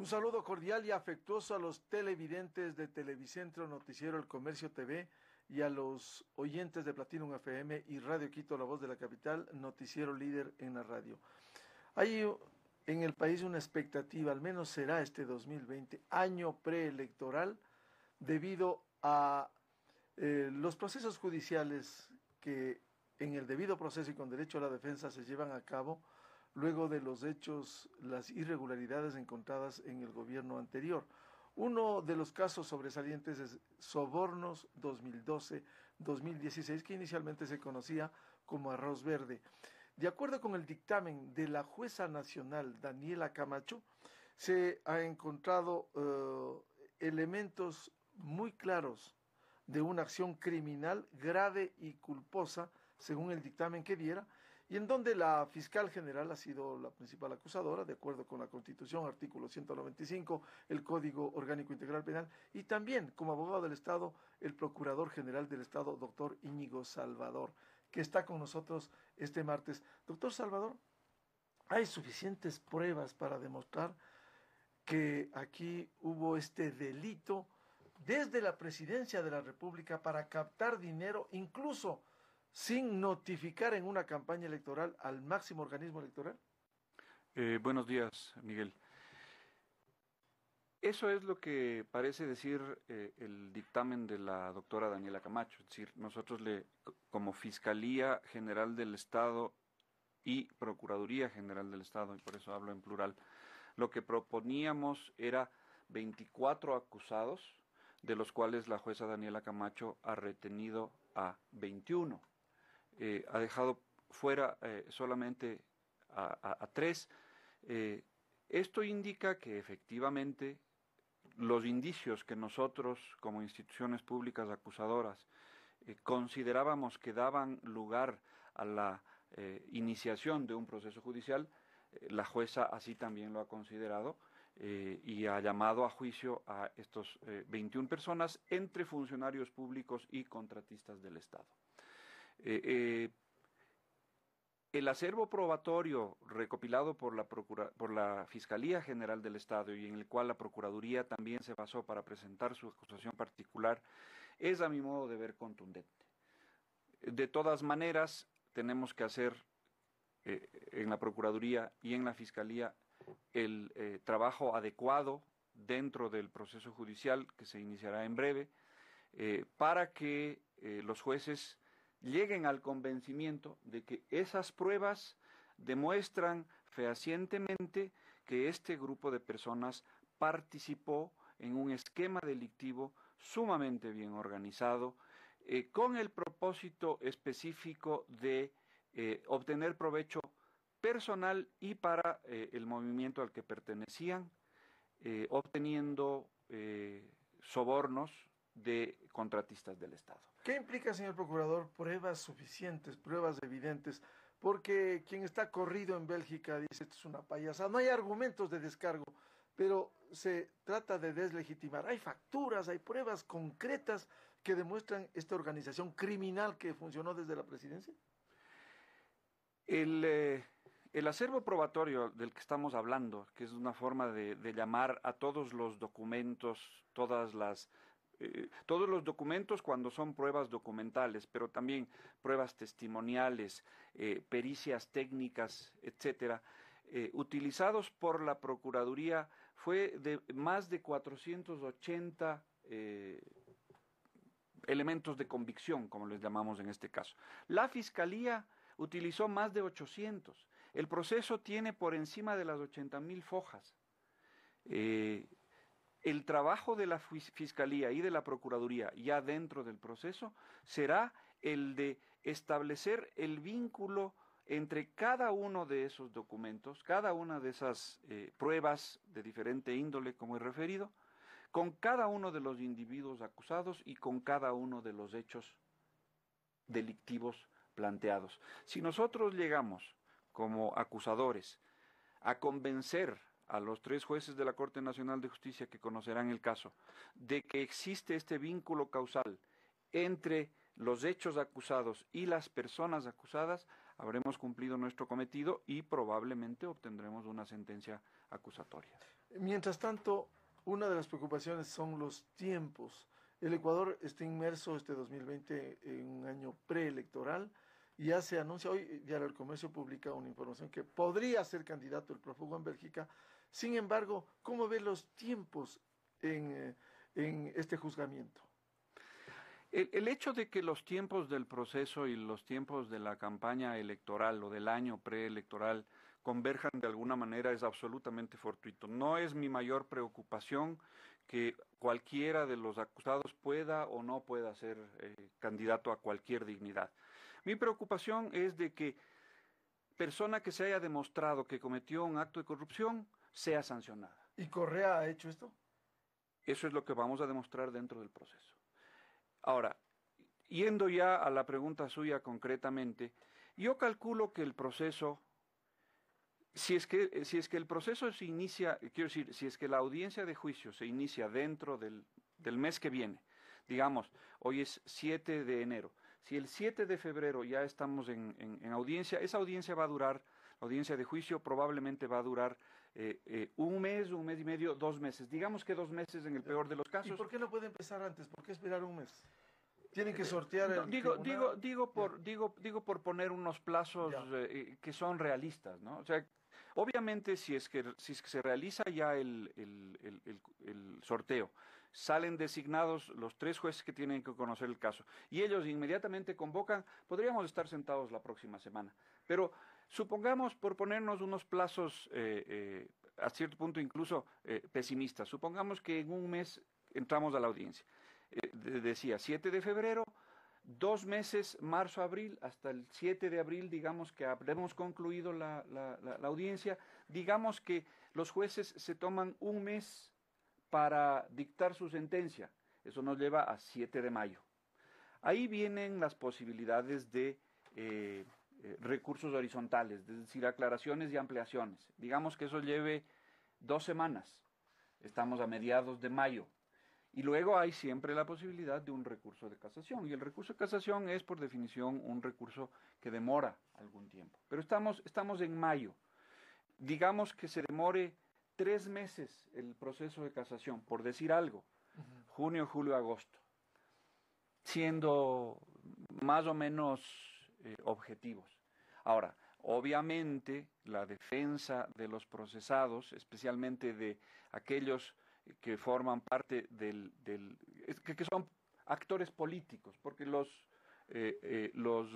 Un saludo cordial y afectuoso a los televidentes de Televicentro Noticiero El Comercio TV y a los oyentes de Platinum FM y Radio Quito, la voz de la capital, noticiero líder en la radio. Hay en el país una expectativa, al menos será este 2020, año preelectoral, debido a eh, los procesos judiciales que en el debido proceso y con derecho a la defensa se llevan a cabo luego de los hechos, las irregularidades encontradas en el gobierno anterior. Uno de los casos sobresalientes es Sobornos 2012-2016, que inicialmente se conocía como arroz verde. De acuerdo con el dictamen de la jueza nacional Daniela Camacho, se ha encontrado eh, elementos muy claros de una acción criminal grave y culposa, según el dictamen que diera, y en donde la fiscal general ha sido la principal acusadora, de acuerdo con la Constitución, artículo 195, el Código Orgánico Integral Penal, y también como abogado del Estado, el Procurador General del Estado, doctor Íñigo Salvador, que está con nosotros este martes. Doctor Salvador, hay suficientes pruebas para demostrar que aquí hubo este delito desde la presidencia de la República para captar dinero, incluso sin notificar en una campaña electoral al máximo organismo electoral? Eh, buenos días, Miguel. Eso es lo que parece decir eh, el dictamen de la doctora Daniela Camacho. Es decir, nosotros le, como Fiscalía General del Estado y Procuraduría General del Estado, y por eso hablo en plural, lo que proponíamos era 24 acusados, de los cuales la jueza Daniela Camacho ha retenido a 21. Eh, ha dejado fuera eh, solamente a, tres. Eh, esto indica que efectivamente los indicios que nosotros como instituciones públicas acusadoras considerábamos que daban lugar a la iniciación de un proceso judicial, la jueza así también lo ha considerado y ha llamado a juicio a estos 21 personas entre funcionarios públicos y contratistas del Estado. Eh, eh, el acervo probatorio recopilado por la, Procura, por la Fiscalía General del Estado y en el cual la Procuraduría también se basó para presentar su acusación particular es a mi modo de ver contundente. De todas maneras, tenemos que hacer eh, en la Procuraduría y en la Fiscalía el trabajo adecuado dentro del proceso judicial que se iniciará en breve para que los jueces lleguen al convencimiento de que esas pruebas demuestran fehacientemente que este grupo de personas participó en un esquema delictivo sumamente bien organizado, eh, con el propósito específico de eh, obtener provecho personal y para eh, el movimiento al que pertenecían, obteniendo sobornos de contratistas del Estado. ¿Qué implica, señor procurador, pruebas suficientes, pruebas evidentes? Porque quien está corrido en Bélgica dice esto es una payasa. No hay argumentos de descargo, pero se trata de deslegitimar. Hay facturas, hay pruebas concretas que demuestran esta organización criminal que funcionó desde la presidencia. El, eh, acervo probatorio del que estamos hablando, que es una forma de llamar a todos los documentos, todas las eh, todos los documentos cuando son pruebas documentales, pero también pruebas testimoniales, eh, pericias técnicas, etcétera, eh, utilizados por la Procuraduría fue de más de 480 elementos de convicción, como les llamamos en este caso. La Fiscalía utilizó más de 800. El proceso tiene por encima de las 80 mil fojas el trabajo de la Fiscalía y de la Procuraduría ya dentro del proceso será el de establecer el vínculo entre cada uno de esos documentos, cada una de esas eh, pruebas de diferente índole, como he referido, con cada uno de los individuos acusados y con cada uno de los hechos delictivos planteados. Si nosotros llegamos como acusadores a convencer a los tres jueces de la Corte Nacional de Justicia que conocerán el caso, de que existe este vínculo causal entre los hechos acusados y las personas acusadas, habremos cumplido nuestro cometido y probablemente obtendremos una sentencia acusatoria. Mientras tanto, una de las preocupaciones son los tiempos. El Ecuador está inmerso este 2020 en un año preelectoral. y Ya se anuncia, hoy Diario El Comercio publica una información que podría ser candidato el prófugo en Bélgica sin embargo, ¿cómo ve los tiempos en, eh, este juzgamiento? El, hecho de que los tiempos del proceso y los tiempos de la campaña electoral o del año preelectoral converjan de alguna manera es absolutamente fortuito. No es mi mayor preocupación que cualquiera de los acusados pueda o no pueda ser eh, candidato a cualquier dignidad. Mi preocupación es de que persona que se haya demostrado que cometió un acto de corrupción sea sancionada. ¿Y Correa ha hecho esto? Eso es lo que vamos a demostrar dentro del proceso. Ahora, yendo ya a la pregunta suya concretamente, yo calculo que el proceso, si es que, si es que el proceso se inicia, quiero decir, si es que la audiencia de juicio se inicia dentro del, del mes que viene, digamos, hoy es 7 de enero, si el 7 de febrero ya estamos en, en, en audiencia, esa audiencia va a durar, la audiencia de juicio probablemente va a durar eh, eh, un mes, un mes y medio, dos meses. Digamos que dos meses en el peor de los casos. ¿Y por qué no puede empezar antes? ¿Por qué esperar un mes? Tienen que eh, sortear. digo, digo, digo por, digo, digo por poner unos plazos que son realistas, ¿no? O sea, obviamente si es que, si se realiza ya el, el, el, el, sorteo, salen designados los tres jueces que tienen que conocer el caso y ellos inmediatamente convocan, podríamos estar sentados la próxima semana, pero Supongamos, por ponernos unos plazos eh, eh, a cierto punto incluso eh, pesimistas, supongamos que en un mes entramos a la audiencia. decía, 7 de febrero, dos meses, marzo, abril, hasta el 7 de abril, digamos que habremos concluido la audiencia, digamos que los jueces se toman un mes para dictar su sentencia. Eso nos lleva a 7 de mayo. Ahí vienen las posibilidades de... Eh, recursos horizontales, es decir, aclaraciones y ampliaciones. Digamos que eso lleve dos semanas, estamos a mediados de mayo, y luego hay siempre la posibilidad de un recurso de casación, y el recurso de casación es por definición un recurso que demora algún tiempo. Pero estamos, estamos en mayo, digamos que se demore tres meses el proceso de casación, por decir algo, junio, julio, agosto, siendo más o menos eh, objetivos. Ahora, obviamente, la defensa de los procesados, especialmente de aquellos que forman parte del, que, son actores políticos, porque los eh, eh, los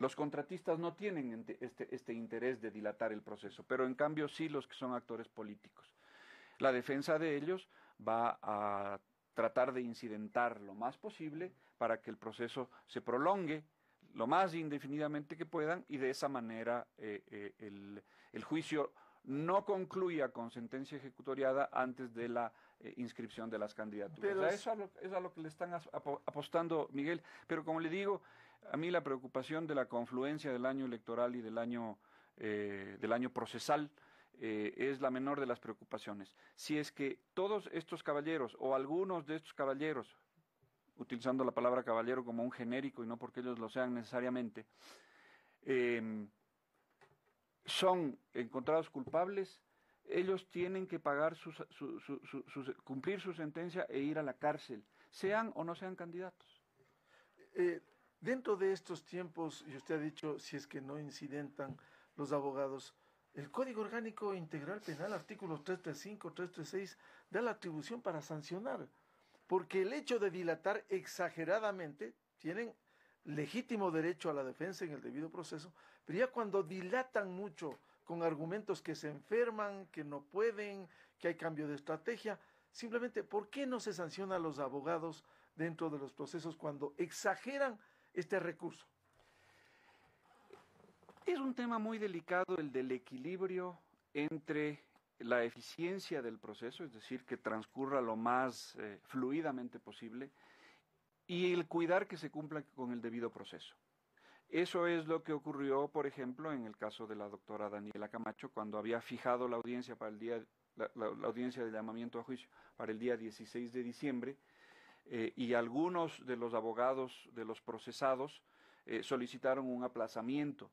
los contratistas no tienen este, este interés de dilatar el proceso, pero en cambio sí los que son actores políticos. La defensa de ellos va a tratar de incidentar lo más posible para que el proceso se prolongue lo más indefinidamente que puedan y de esa manera eh, eh, el, juicio no concluya con sentencia ejecutoriada antes de la eh, inscripción de las candidaturas. Pero eso, es a lo, es lo que le están apostando, Miguel. Pero como le digo, a mí la preocupación de la confluencia del año electoral y del año, del año procesal eh, es la menor de las preocupaciones. Si es que todos estos caballeros o algunos de estos caballeros, utilizando la palabra caballero como un genérico y no porque ellos lo sean necesariamente, em, son encontrados culpables, ellos tienen que pagar cumplir su sentencia e ir a la cárcel, sean o no sean candidatos. Eh, dentro de estos tiempos, y usted ha dicho, si es que no incidentan los abogados, el Código Orgánico Integral Penal, artículos 335, 336, da la atribución para sancionar, porque el hecho de dilatar exageradamente, tienen legítimo derecho a la defensa en el debido proceso, pero ya cuando dilatan mucho con argumentos que se enferman, que no pueden, que hay cambio de estrategia, simplemente, ¿por qué no se sanciona a los abogados dentro de los procesos cuando exageran este recurso? Es un tema muy delicado el del equilibrio entre la eficiencia del proceso, es decir, que transcurra lo más eh, fluidamente posible, y el cuidar que se cumpla con el debido proceso. Eso es lo que ocurrió, por ejemplo, en el caso de la doctora Daniela Camacho, cuando había fijado la audiencia para el día, la, audiencia de llamamiento a juicio para el día 16 de diciembre, eh, y algunos de los abogados de los procesados eh, solicitaron un aplazamiento.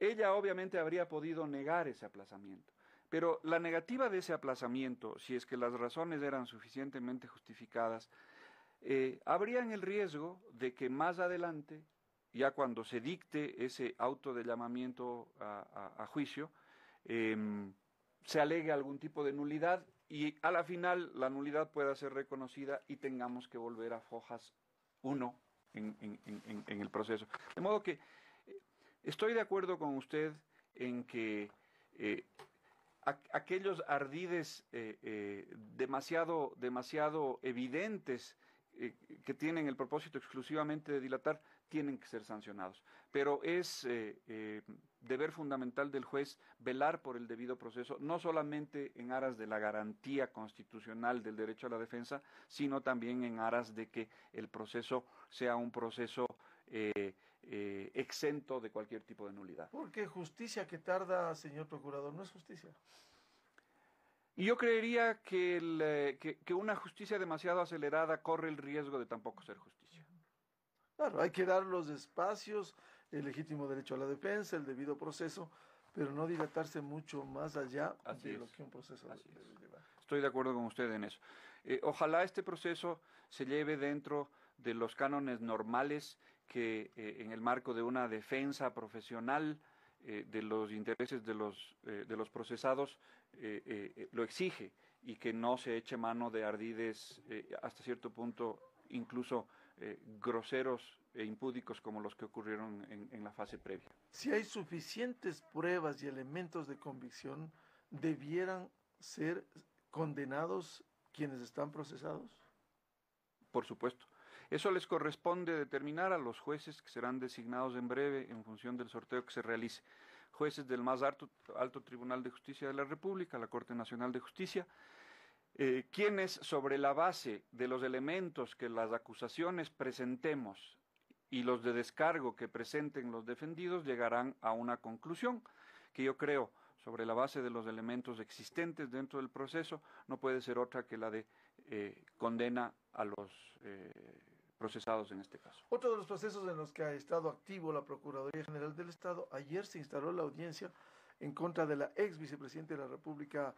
Ella obviamente habría podido negar ese aplazamiento. Pero la negativa de ese aplazamiento, si es que las razones eran suficientemente justificadas, eh, habría en el riesgo de que más adelante, ya cuando se dicte ese auto de llamamiento a, juicio, em, se alegue algún tipo de nulidad y a la final la nulidad pueda ser reconocida y tengamos que volver a Fojas 1 en, en el proceso. De modo que Estoy de acuerdo con usted en que eh, aquellos ardides eh, eh, demasiado, demasiado evidentes que tienen el propósito exclusivamente de dilatar, tienen que ser sancionados. Pero es deber fundamental del juez velar por el debido proceso, no solamente en aras de la garantía constitucional del derecho a la defensa, sino también en aras de que el proceso sea un proceso eh, exento de cualquier tipo de nulidad. Porque justicia que tarda, señor procurador, no es justicia. Y yo creería eh, que, una justicia demasiado acelerada corre el riesgo de tampoco ser justicia. Claro, hay que dar los espacios, el legítimo derecho a la defensa, el debido proceso, pero no dilatarse mucho más allá de lo que un proceso debe Estoy de acuerdo con usted en eso. Eh, ojalá este proceso se lleve dentro de los cánones normales que eh, en el marco de una defensa profesional eh, de los intereses de los, eh, de los procesados lo exige y que no se eche mano de ardides hasta cierto punto incluso groseros e impúdicos como los que ocurrieron en, en la fase previa. Si hay suficientes pruebas y elementos de convicción, ¿debieran ser condenados quienes están procesados? Por supuesto eso les corresponde determinar a los jueces que serán designados en breve en función del sorteo que se realice. Jueces del más alto, Tribunal de Justicia de la República, la Corte Nacional de Justicia, eh, quienes sobre la base de los elementos que las acusaciones presentemos y los de descargo que presenten los defendidos llegarán a una conclusión que yo creo sobre la base de los elementos existentes dentro del proceso no puede ser otra que la de eh, condena a los eh, procesados en este caso. Otro de los procesos en los que ha estado activo la Procuraduría General del Estado, ayer se instaló la audiencia en contra de la ex vicepresidenta de la República,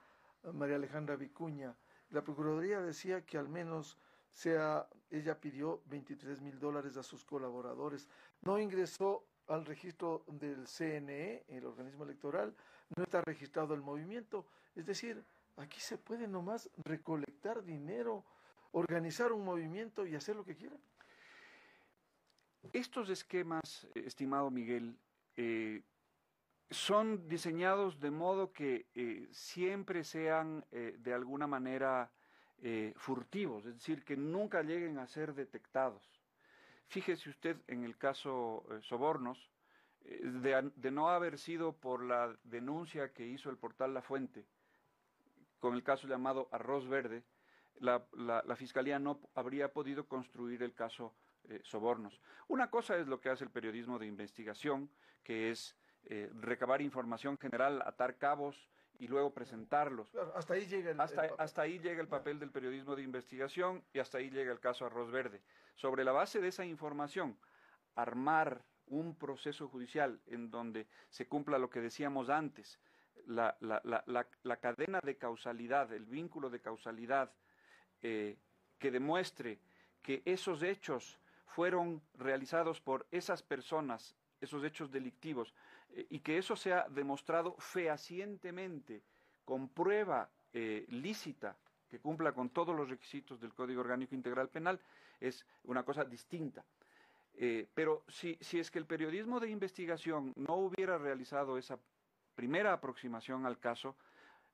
María Alejandra Vicuña. La Procuraduría decía que al menos ella pidió 23 mil dólares a sus colaboradores. No ingresó al registro del CNE, el organismo electoral, no está registrado el movimiento. Es decir, aquí se puede nomás recolectar dinero organizar un movimiento y hacer lo que quieran. Estos esquemas, eh, estimado Miguel, eh, son diseñados de modo que eh, siempre sean de alguna manera furtivos, es decir, que nunca lleguen a ser detectados. Fíjese usted en el caso Sobornos, de, no haber sido por la denuncia que hizo el portal La Fuente, con el caso llamado Arroz Verde, la, Fiscalía no habría podido construir el caso eh, sobornos. Una cosa es lo que hace el periodismo de investigación, que es eh, recabar información general, atar cabos y luego presentarlos. hasta ahí llega el, hasta, ahí llega el papel del periodismo de investigación y hasta ahí llega el caso Arroz Verde. Sobre la base de esa información, armar un proceso judicial en donde se cumpla lo que decíamos antes, la, la cadena de causalidad, el vínculo de causalidad eh, que demuestre que esos hechos fueron realizados por esas personas, esos hechos delictivos, eh, y que eso sea demostrado fehacientemente, con prueba eh, lícita, que cumpla con todos los requisitos del Código Orgánico Integral Penal, es una cosa distinta. pero si, si es que el periodismo de investigación no hubiera realizado esa primera aproximación al caso,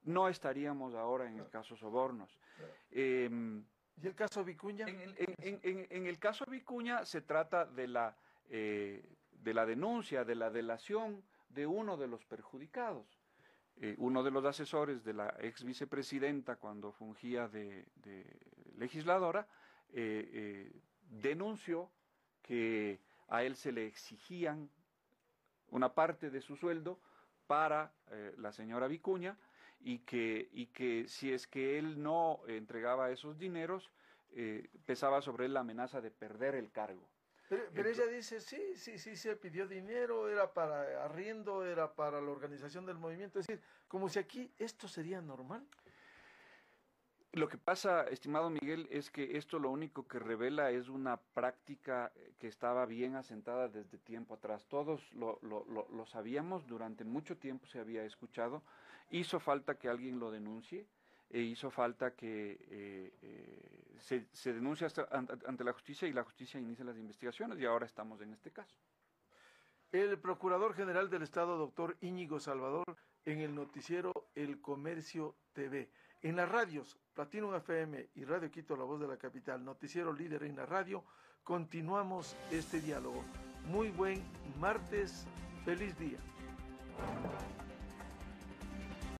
no estaríamos ahora en el caso Sobornos. Em, ¿Y el caso Vicuña? En, el caso Vicuña se trata de la, eh, de la denuncia, de la delación de uno de los perjudicados. Eh, uno de los asesores de la ex vicepresidenta cuando fungía de legisladora eh, denunció que a él se le exigían una parte de su sueldo para la señora Vicuña y que, y que si es que él no entregaba esos dineros, eh, pesaba sobre él la amenaza de perder el cargo. Pero, ella dice, sí, sí, sí, se pidió dinero, era para arriendo, era para la organización del movimiento. Es decir, como si aquí esto sería normal. Lo que pasa, estimado Miguel, es que esto lo único que revela es una práctica que estaba bien asentada desde tiempo atrás. Todos lo, lo sabíamos, durante mucho tiempo se había escuchado Hizo falta que alguien lo denuncie, e hizo falta que eh, eh, se, se, denuncie ante la justicia y la justicia inicie las investigaciones y ahora estamos en este caso. El Procurador General del Estado, doctor Íñigo Salvador, en el noticiero El Comercio TV, en las radios Platino FM y Radio Quito, La Voz de la Capital, noticiero líder en la radio, continuamos este diálogo. Muy buen martes, feliz día.